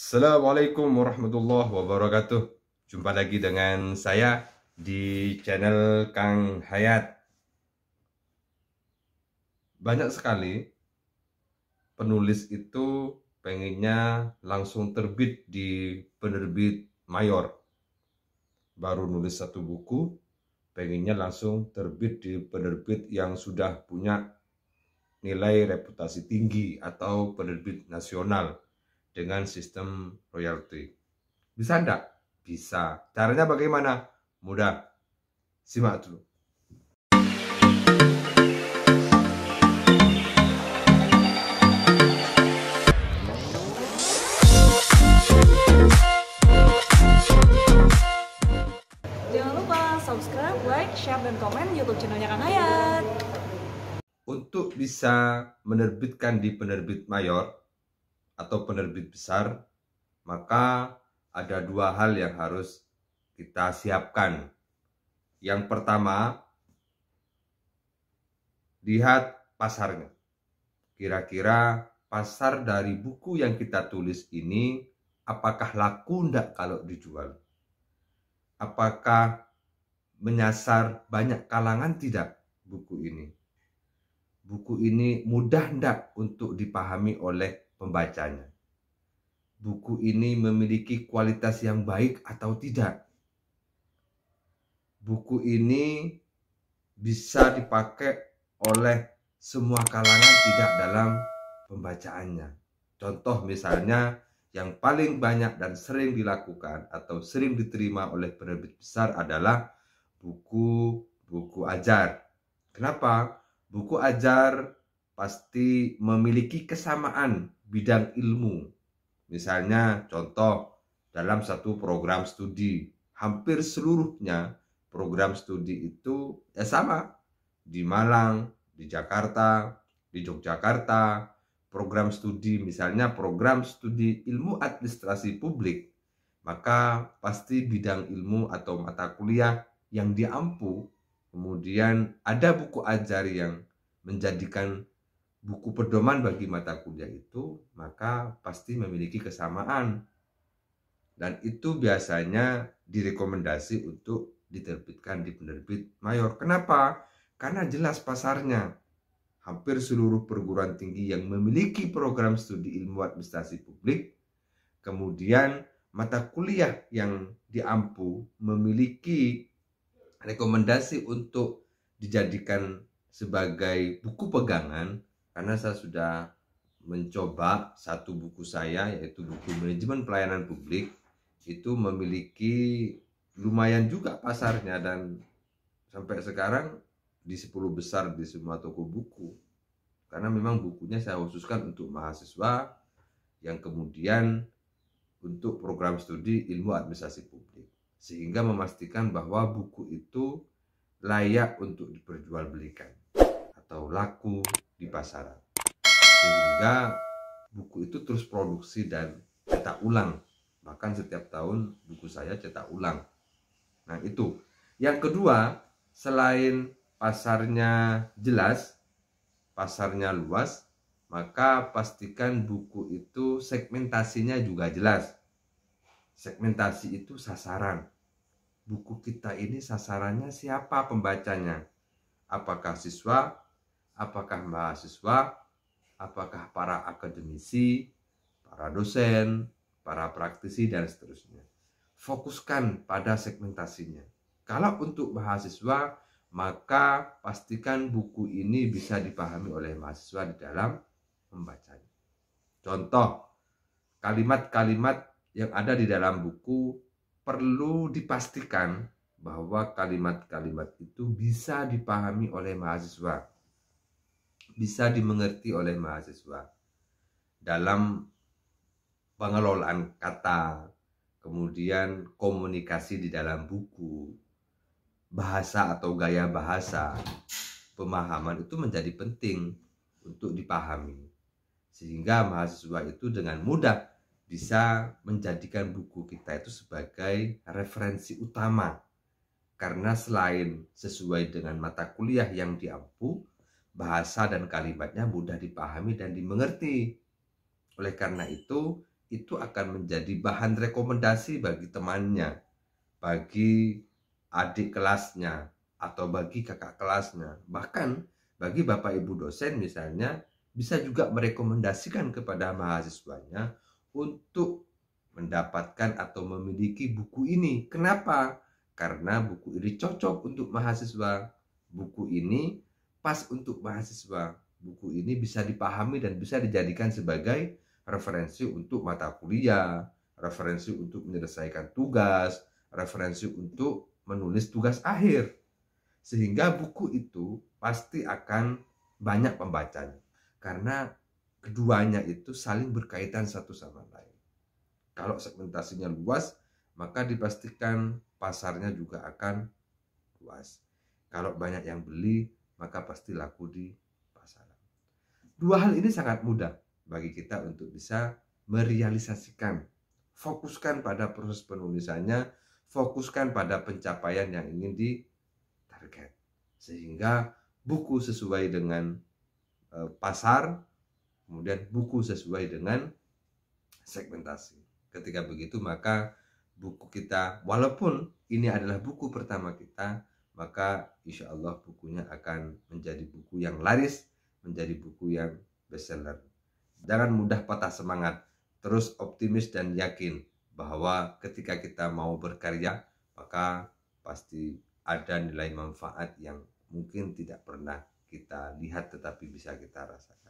Assalamualaikum warahmatullahi wabarakatuh. Jumpa lagi dengan saya di channel Kang Hayat. Banyak sekali penulis itu pengennya langsung terbit di penerbit mayor. Baru nulis satu buku, pengennya langsung terbit di penerbit yang sudah punya nilai reputasi tinggi atau penerbit nasional dengan sistem royalty. Bisa enggak? Bisa. Caranya bagaimana? Mudah. Simak dulu. Jangan lupa subscribe, like, share, dan komen YouTube channelnya Kang Hayat. Untuk bisa menerbitkan di penerbit mayor, atau penerbit besar, maka ada dua hal yang harus kita siapkan. Yang pertama, lihat pasarnya. Kira-kira pasar dari buku yang kita tulis ini apakah laku enggak kalau dijual? Apakah menyasar banyak kalangan tidak buku ini? buku ini mudah tidak untuk dipahami oleh pembacanya? Buku ini memiliki kualitas yang baik atau tidak? Buku ini bisa dipakai oleh semua kalangan tidak dalam pembacaannya. Contoh misalnya yang paling banyak dan sering dilakukan atau sering diterima oleh penerbit besar adalah buku-buku ajar. Kenapa? buku ajar pasti memiliki kesamaan bidang ilmu. Misalnya contoh dalam satu program studi, hampir seluruhnya program studi itu ya sama di Malang, di Jakarta, di Yogyakarta, program studi misalnya program studi ilmu administrasi publik, maka pasti bidang ilmu atau mata kuliah yang diampu Kemudian ada buku ajar yang menjadikan buku pedoman bagi mata kuliah itu, maka pasti memiliki kesamaan. Dan itu biasanya direkomendasi untuk diterbitkan di penerbit mayor. Kenapa? Karena jelas pasarnya. Hampir seluruh perguruan tinggi yang memiliki program studi ilmu administrasi publik, kemudian mata kuliah yang diampu memiliki rekomendasi untuk dijadikan sebagai buku pegangan karena saya sudah mencoba satu buku saya yaitu buku manajemen pelayanan publik itu memiliki lumayan juga pasarnya dan sampai sekarang di 10 besar di semua toko buku karena memang bukunya saya khususkan untuk mahasiswa yang kemudian untuk program studi ilmu administrasi publik sehingga memastikan bahwa buku itu layak untuk diperjualbelikan atau laku di pasaran. Sehingga buku itu terus produksi dan cetak ulang. Bahkan setiap tahun buku saya cetak ulang. Nah, itu. Yang kedua, selain pasarnya jelas, pasarnya luas, maka pastikan buku itu segmentasinya juga jelas. Segmentasi itu sasaran. Buku kita ini sasarannya siapa pembacanya? Apakah siswa? Apakah mahasiswa? Apakah para akademisi, para dosen, para praktisi dan seterusnya. Fokuskan pada segmentasinya. Kalau untuk mahasiswa, maka pastikan buku ini bisa dipahami oleh mahasiswa di dalam membacanya. Contoh, kalimat-kalimat yang ada di dalam buku perlu dipastikan bahwa kalimat-kalimat itu bisa dipahami oleh mahasiswa, bisa dimengerti oleh mahasiswa dalam pengelolaan kata, kemudian komunikasi di dalam buku, bahasa atau gaya bahasa, pemahaman itu menjadi penting untuk dipahami. Sehingga mahasiswa itu dengan mudah bisa menjadikan buku kita itu sebagai referensi utama karena selain sesuai dengan mata kuliah yang diampu, bahasa dan kalimatnya mudah dipahami dan dimengerti. Oleh karena itu, itu akan menjadi bahan rekomendasi bagi temannya, bagi adik kelasnya, atau bagi kakak kelasnya. Bahkan bagi bapak ibu dosen misalnya, bisa juga merekomendasikan kepada mahasiswanya untuk mendapatkan atau memiliki buku ini. Kenapa? Karena buku ini cocok untuk mahasiswa. Buku ini pas untuk mahasiswa. Buku ini bisa dipahami dan bisa dijadikan sebagai referensi untuk mata kuliah, referensi untuk menyelesaikan tugas, referensi untuk menulis tugas akhir. Sehingga buku itu pasti akan banyak pembacanya. Karena keduanya itu saling berkaitan satu sama lain. Kalau segmentasinya luas, maka dipastikan pasarnya juga akan luas. Kalau banyak yang beli, maka pasti laku di pasaran. Dua hal ini sangat mudah bagi kita untuk bisa merealisasikan. Fokuskan pada proses penulisannya, fokuskan pada pencapaian yang ingin ditarget. Sehingga buku sesuai dengan eh, pasar kemudian buku sesuai dengan segmentasi. Ketika begitu maka buku kita walaupun ini adalah buku pertama kita maka insya Allah bukunya akan menjadi buku yang laris, menjadi buku yang bestseller. Jangan mudah patah semangat, terus optimis dan yakin bahwa ketika kita mau berkarya maka pasti ada nilai manfaat yang mungkin tidak pernah kita lihat tetapi bisa kita rasakan.